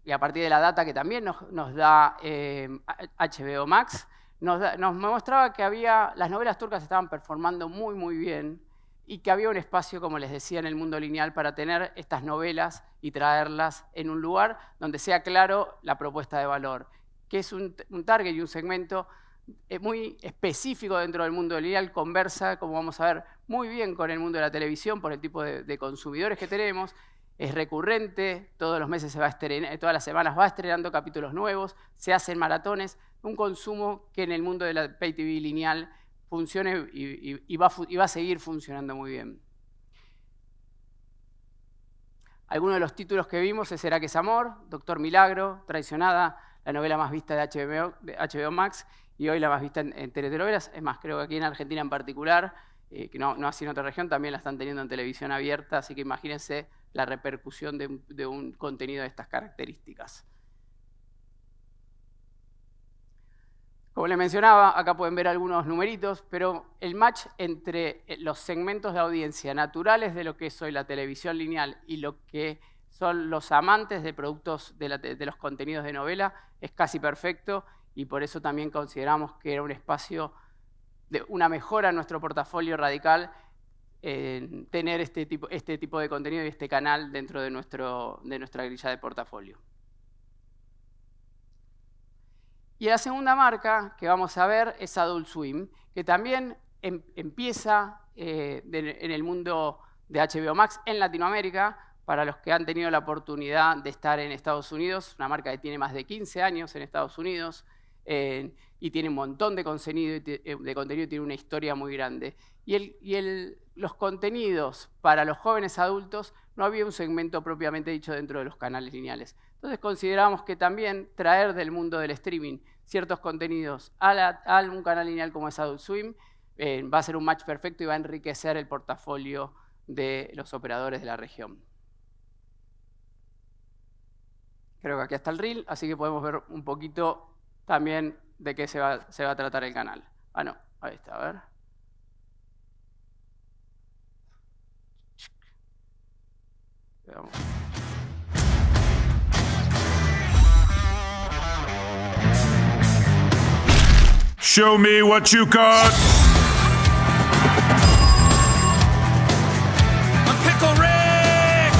Y a partir de la data que también nos, da HBO eh, Max, nos, mostraba que había, las novelas turcas estaban performando muy, muy bien y que había un espacio, como les decía, en el mundo lineal para tener estas novelas y traerlas en un lugar donde sea claro la propuesta de valor, que es un, target y un segmento eh, muy específico dentro del mundo lineal, conversa, como vamos a ver, muy bien con el mundo de la televisión por el tipo de consumidores que tenemos, es recurrente, todos los meses se va a estrenar, todas las semanas va estrenando capítulos nuevos, se hacen maratones, un consumo que en el mundo de la pay TV lineal funcione y, va, a seguir funcionando muy bien. Algunos de los títulos que vimos es Será que es amor, Doctor Milagro, Traicionada, la novela más vista de HBO, HBO Max y hoy la más vista en, en, Es más, creo que aquí en Argentina en particular, eh, que no, no así en otra región, también la están teniendo en televisión abierta, así que imagínense la repercusión de, un contenido de estas características. Como les mencionaba, acá pueden ver algunos numeritos, pero el match entre eh, los segmentos de audiencia naturales de lo que es hoy la televisión lineal y lo que son los amantes de productos de, de los contenidos de novela es casi perfecto y por eso también consideramos que era un espacio de una mejora en nuestro portafolio radical en tener este tipo, este tipo de contenido y este canal dentro de, nuestro, de nuestra grilla de portafolio. Y la segunda marca que vamos a ver es Adult Swim, que también em, empieza eh, en el mundo de HBO Max en Latinoamérica, para los que han tenido la oportunidad de estar en Estados Unidos, una marca que tiene más de 15 años en Estados Unidos eh, y tiene un montón de contenido, eh, de contenido, tiene una historia muy grande. y el, los contenidos para los jóvenes adultos, no había un segmento propiamente dicho dentro de los canales lineales. Entonces consideramos que también traer del mundo del streaming ciertos contenidos a, un canal lineal como es Adult Swim eh, va a ser un match perfecto y va a enriquecer el portafolio de los operadores de la región. Creo que aquí está el reel, así que podemos ver un poquito también de qué se va, se va a tratar el canal. Ah, no, ahí está, a ver. Show me what you got. A pickle Rick.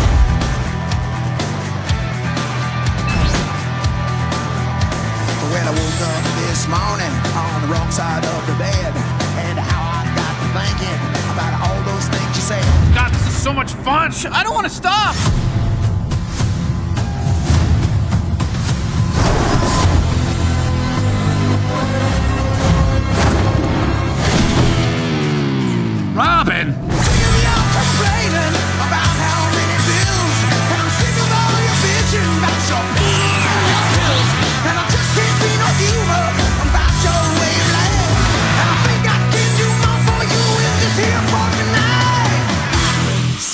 When I woke up this morning on the wrong side of much fun. I don't want to stop. Robin!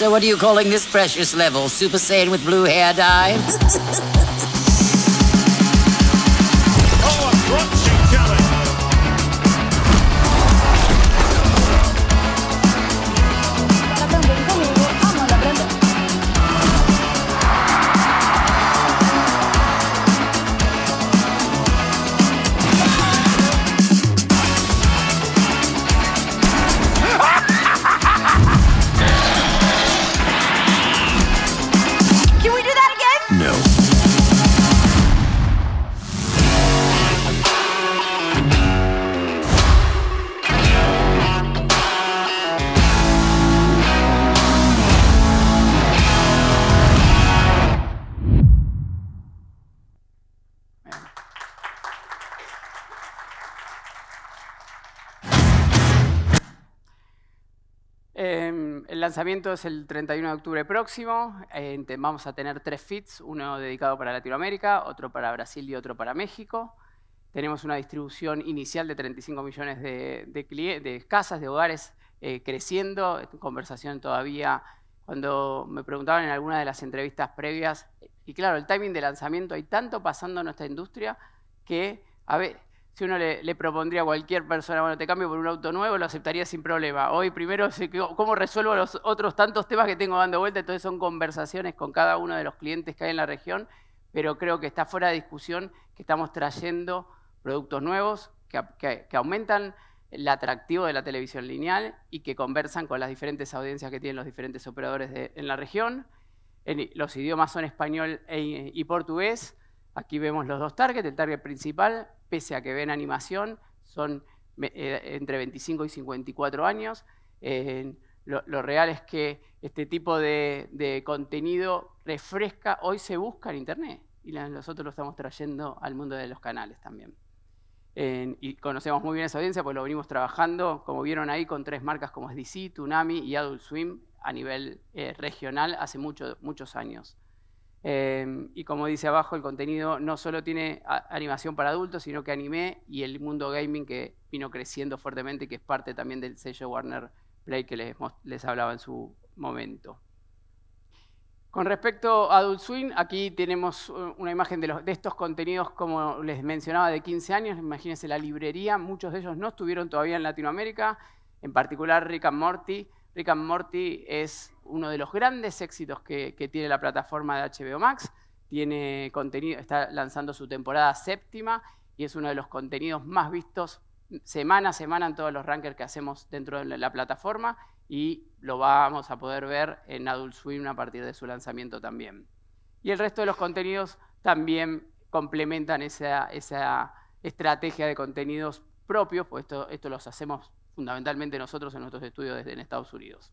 So what are you calling this precious level? Super Saiyan with blue hair dye? lanzamiento es el 31 de octubre próximo. vamos a tener tres fits, uno dedicado para Latinoamérica, otro para Brasil y otro para México. Tenemos una distribución inicial de 35 millones de, casas, de hogares eh, creciendo. En conversación todavía, cuando me preguntaban en alguna de las entrevistas previas, y claro, el timing de lanzamiento, hay tanto pasando en nuestra industria que a ver, si uno le, propondría a cualquier persona, bueno, te cambio por un auto nuevo, lo aceptaría sin problema. Hoy primero, ¿cómo resuelvo los otros tantos temas que tengo dando vuelta? Entonces son conversaciones con cada uno de los clientes que hay en la región, pero creo que está fuera de discusión que estamos trayendo productos nuevos que, aumentan el atractivo de la televisión lineal y que conversan con las diferentes audiencias que tienen los diferentes operadores en la región. los idiomas son español e, y portugués. Aquí vemos los dos targets, el target principal pese a que ven animación, son eh, entre 25 y 54 años. lo, real es que este tipo de, contenido refresca, hoy se busca en Internet y nosotros lo estamos trayendo al mundo de los canales también. y conocemos muy bien esa audiencia, pues lo venimos trabajando, como vieron ahí, con tres marcas como es DC, Tsunami y Adult Swim a nivel eh, regional hace muchos años. Em, y como dice abajo, el contenido no solo tiene animación para adultos, sino que anime y el mundo gaming que vino creciendo fuertemente, y que es parte también del sello Warner Play que les, hablaba en su momento. Con respecto a Adult Swing, aquí tenemos uh, una imagen de, los, de, estos contenidos, como les mencionaba, de 15 años. Imagínense la librería, muchos de ellos no estuvieron todavía en Latinoamérica, en particular Rick and Morty. Rick and Morty es uno de los grandes éxitos que, tiene la plataforma de HBO Max. Tiene contenido, está lanzando su temporada séptima y es uno de los contenidos más vistos semana a semana en todos los rankers que hacemos dentro de la plataforma y lo vamos a poder ver en Adult Swim a partir de su lanzamiento también. Y el resto de los contenidos también complementan esa, estrategia de contenidos propios, pues esto, esto los hacemos fundamentalmente nosotros en nuestros estudios desde en Estados Unidos.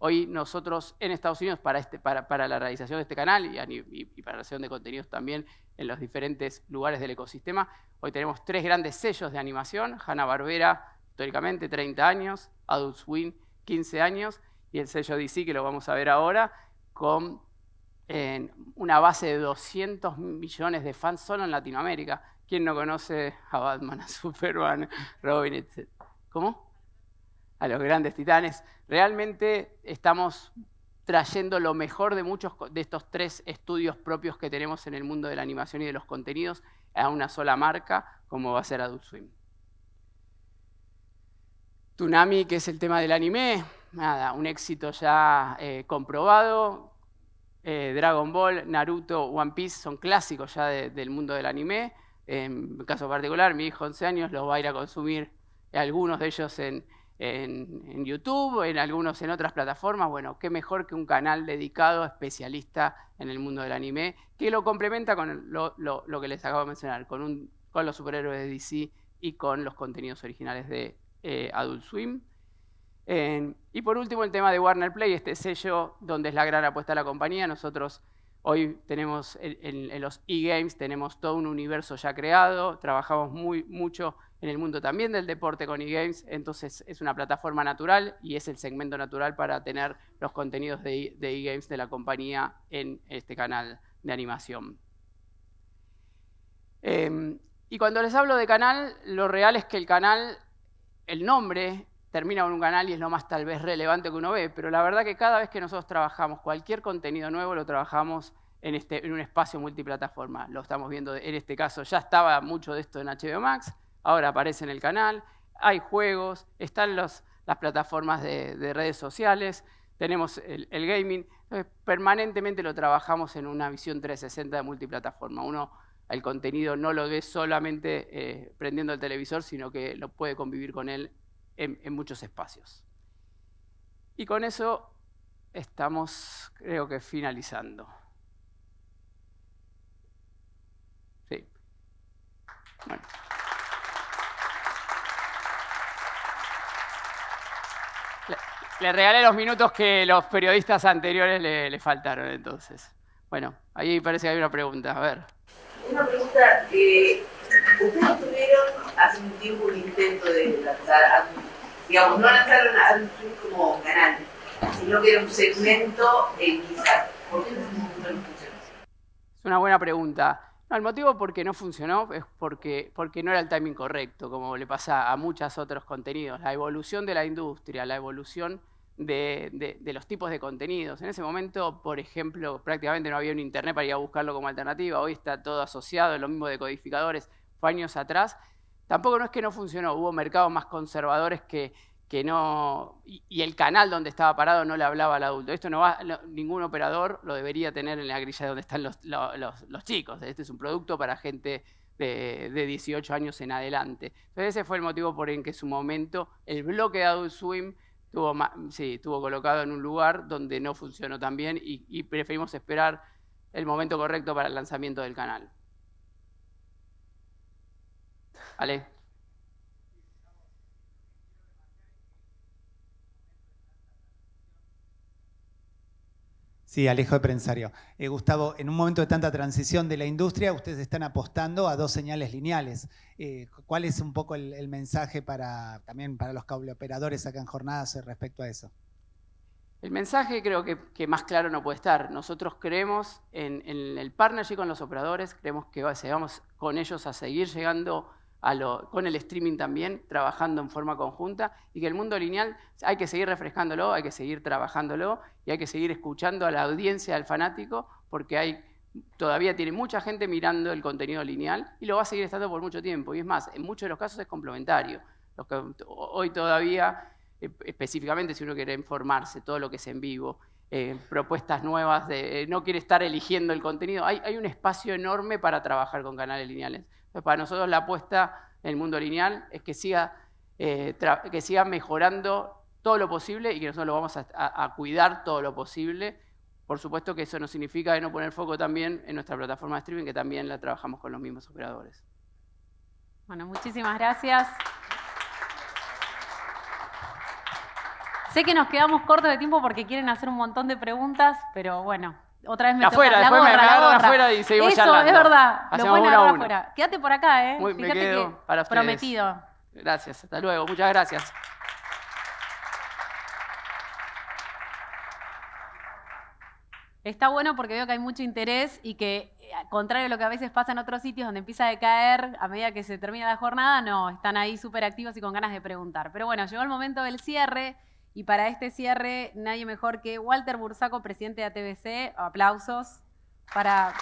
Hoy nosotros en Estados Unidos, para, este, para, la realización de este canal y, para la realización de contenidos también en los diferentes lugares del ecosistema, hoy tenemos tres grandes sellos de animación, Hanna-Barbera, históricamente 30 años, Adult Swim 15 años, y el sello DC, que lo vamos a ver ahora, con una base de 200 millones de fans solo en Latinoamérica. ¿Quién no conoce a Batman, a Superman, Robin, etc.? ¿Cómo? a los grandes titanes, realmente estamos trayendo lo mejor de muchos de estos tres estudios propios que tenemos en el mundo de la animación y de los contenidos a una sola marca, como va a ser Adult Swim. Tsunami, que es el tema del anime, nada, un éxito ya eh, comprobado. Eh, Dragon Ball, Naruto, One Piece son clásicos ya del mundo del anime. En caso particular, mi hijo 11 años los va a ir a consumir algunos de ellos en, en, YouTube, en algunos en otras plataformas. Bueno, qué mejor que un canal dedicado, especialista en el mundo del anime, que lo complementa con lo, lo, que les acabo de mencionar, con, con los superhéroes de DC y con los contenidos originales de eh, Adult Swim. y por último, el tema de Warner Play, este sello donde es la gran apuesta de la compañía. Nosotros hoy tenemos en, los e-games, tenemos todo un universo ya creado, trabajamos muy mucho en el mundo también del deporte con eGames, entonces es una plataforma natural y es el segmento natural para tener los contenidos de e, eGames de la compañía en este canal de animación. Em, y cuando les hablo de canal, lo real es que el canal, el nombre, termina con un canal y es lo más tal vez relevante que uno ve, pero la verdad que cada vez que nosotros trabajamos cualquier contenido nuevo, lo trabajamos en, este, en un espacio multiplataforma. Lo estamos viendo en este caso, ya estaba mucho de esto en HBO Max, ahora aparece en el canal, hay juegos, están las plataformas de, redes sociales, tenemos el, gaming, permanentemente lo trabajamos en una visión 360 de multiplataforma. Uno el contenido no lo ve solamente eh, prendiendo el televisor, sino que lo puede convivir con él en, en muchos espacios. Y con eso estamos, creo que, finalizando. Sí. Bueno. Le regalé los minutos que los periodistas anteriores le, faltaron, entonces. Bueno, ahí parece que hay una pregunta, a ver. Una pregunta, eh, ustedes tuvieron hace un tiempo un intento de lanzar, digamos, no lanzaron a YouTube como canal, sino que era un segmento en Quizás. ¿Por qué no funcionó? Es una buena pregunta. No, el motivo por qué no funcionó es porque, porque no era el timing correcto, como le pasa a muchos otros contenidos. La evolución de la industria, la evolución de, de, los tipos de contenidos. En ese momento, por ejemplo, prácticamente no había un internet para ir a buscarlo como alternativa. Hoy está todo asociado, lo mismo de codificadores, fue años atrás. Tampoco no es que no funcionó, hubo mercados más conservadores que, que no, y, el canal donde estaba parado no le hablaba al adulto. Esto no va, ningún operador lo debería tener en la grilla donde están los, chicos. Este es un producto para gente de, de, 18 años en adelante. Entonces ese fue el motivo por el que en su momento el bloque de Adult Swim tuvo, sí, estuvo colocado en un lugar donde no funcionó tan bien y, y preferimos esperar el momento correcto para el lanzamiento del canal. ¿Vale? Sí, Alejo de Prensario. Eh, Gustavo, en un momento de tanta transición de la industria, ustedes están apostando a dos señales lineales. Eh, ¿Cuál es un poco el, mensaje para también para los cableoperadores acá en jornadas respecto a eso? El mensaje creo que, más claro no puede estar. Nosotros creemos en, el partnership con los operadores, creemos que vamos con ellos a seguir llegando con el streaming también, trabajando en forma conjunta, y que el mundo lineal hay que seguir refrescándolo, hay que seguir trabajándolo y hay que seguir escuchando a la audiencia, al fanático, porque hay, todavía tiene mucha gente mirando el contenido lineal y lo va a seguir estando por mucho tiempo. Y es más, en muchos de los casos es complementario. que hoy todavía, eh, específicamente si uno quiere informarse, todo lo que es en vivo, eh, propuestas nuevas, de, eh, no quiere estar eligiendo el contenido. hay, un espacio enorme para trabajar con canales lineales para nosotros la apuesta en el mundo lineal es que siga, eh, que siga mejorando todo lo posible y que nosotros lo vamos a, cuidar todo lo posible. Por supuesto que eso no significa de no poner foco también en nuestra plataforma de streaming, que también la trabajamos con los mismos operadores. Bueno, muchísimas gracias. Sé que nos quedamos cortos de tiempo porque quieren hacer un montón de preguntas, pero bueno, otra vez me afuera, me afuera y seguimos Eso, es verdad. lo agarrar afuera. Quédate por acá, ¿eh? Fíjate que prometido. Gracias, hasta luego. Muchas gracias. Está bueno porque veo que hay mucho interés y que, eh, contrario a lo que a veces pasa en otros sitios donde empieza a caer a medida que se termina la jornada, no, están ahí súper activos y con ganas de preguntar. Pero bueno, llegó el momento del cierre. Y para este cierre, nadie mejor que Walter Bursaco, presidente de ATBC. Aplausos para,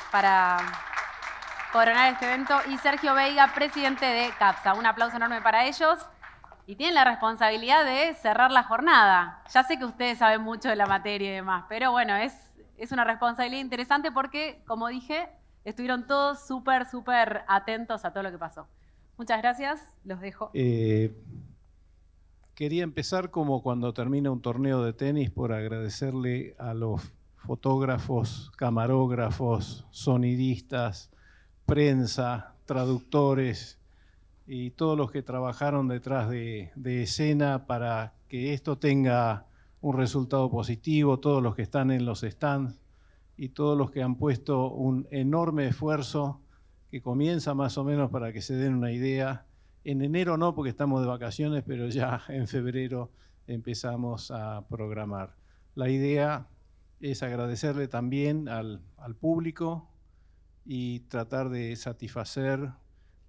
coronar este evento. Y Sergio Veiga, presidente de CAPSA. Un aplauso enorme para ellos. Y tienen la responsabilidad de cerrar la jornada. Ya sé que ustedes saben mucho de la materia y demás, pero bueno, es, es una responsabilidad interesante porque, como dije, estuvieron todos súper, súper atentos a todo lo que pasó. Muchas gracias, los dejo. Eh, Quería empezar como cuando termina un torneo de tenis por agradecerle a los fotógrafos, camarógrafos, sonidistas, prensa, traductores y todos los que trabajaron detrás de, escena para que esto tenga un resultado positivo, todos los que están en los stands y todos los que han puesto un enorme esfuerzo que comienza más o menos para que se den una idea en enero no, porque estamos de vacaciones, pero ya en febrero empezamos a programar. La idea es agradecerle también al, público y tratar de satisfacer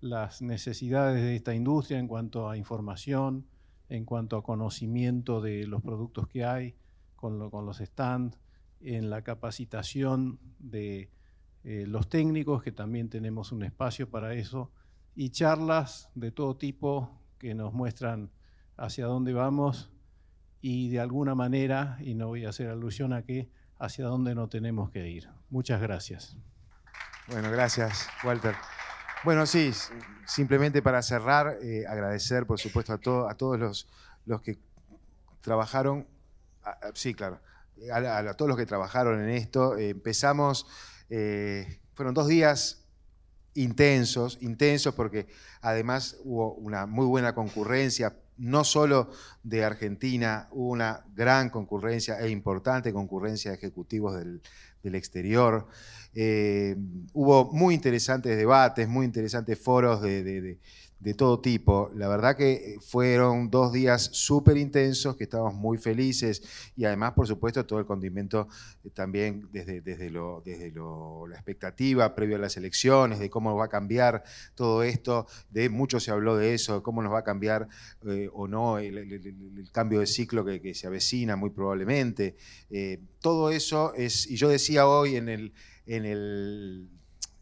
las necesidades de esta industria en cuanto a información, en cuanto a conocimiento de los productos que hay, con, los stands, en la capacitación de eh, los técnicos, que también tenemos un espacio para eso, y charlas de todo tipo que nos muestran hacia dónde vamos y de alguna manera, y no voy a hacer alusión a qué, hacia dónde no tenemos que ir. Muchas gracias. Bueno, gracias, Walter. Bueno, sí, simplemente para cerrar, eh, agradecer, por supuesto, a, a todos los, los, que trabajaron, sí, claro, a, todos los que trabajaron en esto. Eh, empezamos, eh, fueron dos días intensos, intensos porque además hubo una muy buena concurrencia, no solo de Argentina, hubo una gran concurrencia e importante concurrencia de ejecutivos del, exterior. Eh, hubo muy interesantes debates, muy interesantes foros de de todo tipo. La verdad que eh, fueron dos días súper intensos, que estábamos muy felices y además, por supuesto, todo el condimento eh, también desde, desde, lo, desde la expectativa previo a las elecciones, de cómo va a cambiar todo esto, de mucho se habló de eso, de cómo nos va a cambiar eh, o no el, cambio de ciclo que, se avecina muy probablemente. todo eso es, y yo decía hoy en el... En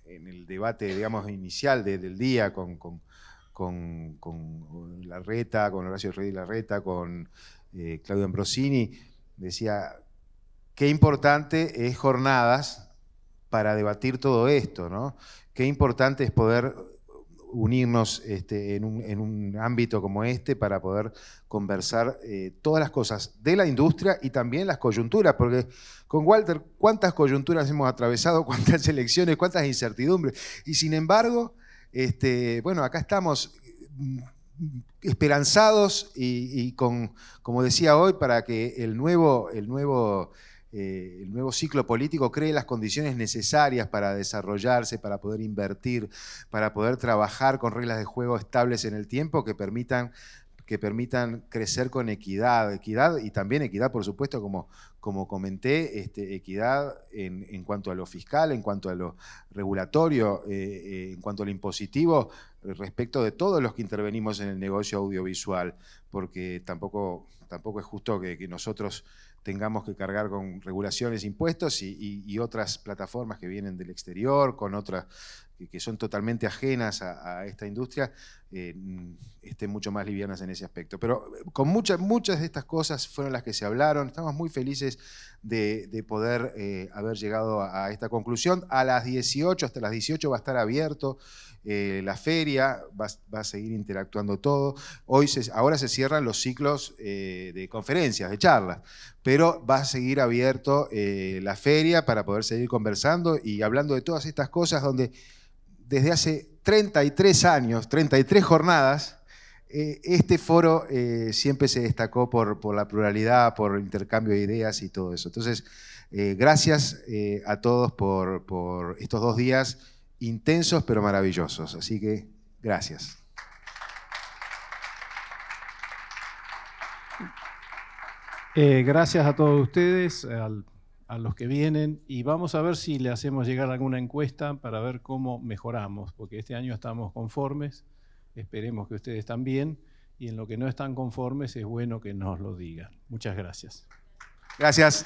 en el debate, digamos, inicial del día con, con, Larreta, con Horacio Rey Larreta, con eh, Claudio Ambrosini, decía, qué importante es jornadas para debatir todo esto, ¿no? Qué importante es poder unirnos este, en, un, ámbito como este para poder conversar eh, todas las cosas de la industria y también las coyunturas, porque con Walter, ¿cuántas coyunturas hemos atravesado? ¿Cuántas elecciones? ¿Cuántas incertidumbres? Y sin embargo, este, bueno, acá estamos mm, esperanzados y, con, como decía hoy, para que el nuevo, el nuevo, eh, el nuevo ciclo político cree las condiciones necesarias para desarrollarse, para poder invertir, para poder trabajar con reglas de juego estables en el tiempo que permitan que permitan crecer con equidad, equidad y también equidad, por supuesto, como, como comenté, este, equidad en, cuanto a lo fiscal, en cuanto a lo regulatorio, eh, eh, en cuanto a lo impositivo, eh, respecto de todos los que intervenimos en el negocio audiovisual, porque tampoco, tampoco es justo que, nosotros tengamos que cargar con regulaciones, impuestos y, otras plataformas que vienen del exterior, con otras que, son totalmente ajenas a esta industria, eh, estén mucho más livianas en ese aspecto. Pero eh, con muchas, muchas de estas cosas fueron las que se hablaron. Estamos muy felices de, poder eh, haber llegado a, esta conclusión. A las 18, hasta las 18 va a estar abierto la feria, va, a seguir interactuando todo. Hoy ahora se cierran los ciclos de conferencias, de charlas, pero va a seguir abierto la feria para poder seguir conversando y hablando de todas estas cosas donde desde hace 33 años, 33 jornadas, eh, este foro eh, siempre se destacó por, la pluralidad, por intercambio de ideas y todo eso. Entonces, eh, gracias a todos por, estos dos días intensos pero maravillosos. Así que, gracias. gracias a todos ustedes, al a los que vienen y vamos a ver si le hacemos llegar alguna encuesta para ver cómo mejoramos, porque este año estamos conformes, esperemos que ustedes también, y en lo que no están conformes es bueno que nos lo digan. Muchas gracias. Gracias.